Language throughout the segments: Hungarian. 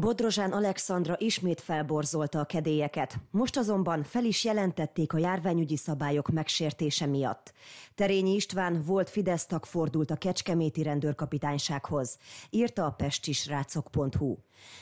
Bodrozsán Alexandra ismét felborzolta a kedélyeket, most azonban fel is jelentették a járványügyi szabályok megsértése miatt. Terényi István volt Fidesz tag fordult a Kecskeméti rendőrkapitánysághoz, írta a pestisrácok.hu.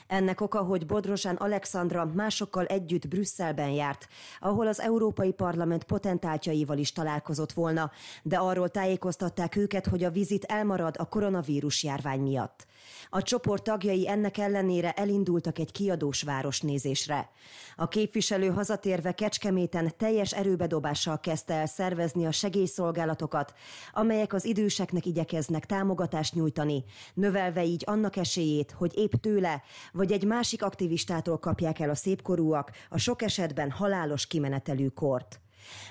Ennek oka, hogy Bodrozsán Alexandra másokkal együtt Brüsszelben járt, ahol az Európai Parlament potentáltjaival is találkozott volna, de arról tájékoztatták őket, hogy a vizit elmarad a koronavírus járvány miatt. A csoport tagjai ennek ellenére elindultak egy kiadós városnézésre. A képviselő hazatérve Kecskeméten teljes erőbedobással kezdte el szervezni a segélyszolgálatokat, amelyek az időseknek igyekeznek támogatást nyújtani, növelve így annak esélyét, hogy épp tőle vagy egy másik aktivistától kapják el a szépkorúak a sok esetben halálos kimenetelű kort.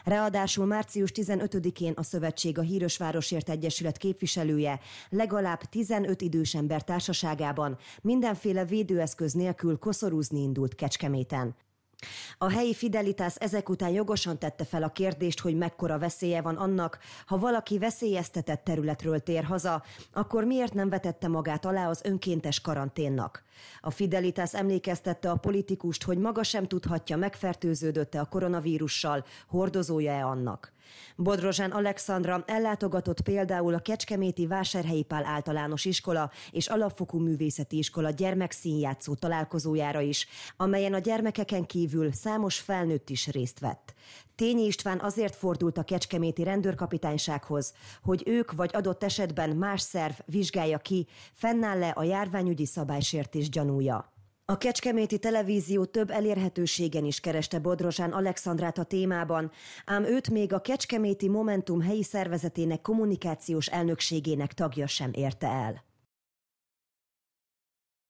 Ráadásul március 15-én a Szövetség a Híros Városért Egyesület képviselője legalább 15 idős ember társaságában mindenféle védőeszköz nélkül koszorúzni indult Kecskeméten. A helyi Fidelitas ezek után jogosan tette fel a kérdést, hogy mekkora veszélye van annak, ha valaki veszélyeztetett területről tér haza, akkor miért nem vetette magát alá az önkéntes karanténnak. A Fidelitas emlékeztette a politikust, hogy maga sem tudhatja, megfertőződötte a koronavírussal, hordozója-e annak. Bodrozsán Alexandra ellátogatott például a Kecskeméti Vásárhelyi Pál általános iskola és alapfokú művészeti iskola gyermekszínjátszó találkozójára is, amelyen a gyermekeken kívül számos felnőtt is részt vett. Tényi István azért fordult a Kecskeméti rendőrkapitánysághoz, hogy ők vagy adott esetben más szerv vizsgálja ki, fennáll-e a járványügyi szabálysértés gyanúja. A Kecskeméti Televízió több elérhetőségen is kereste Bodrozsán Alexandrát a témában, ám őt még a Kecskeméti Momentum helyi szervezetének kommunikációs elnökségének tagja sem érte el.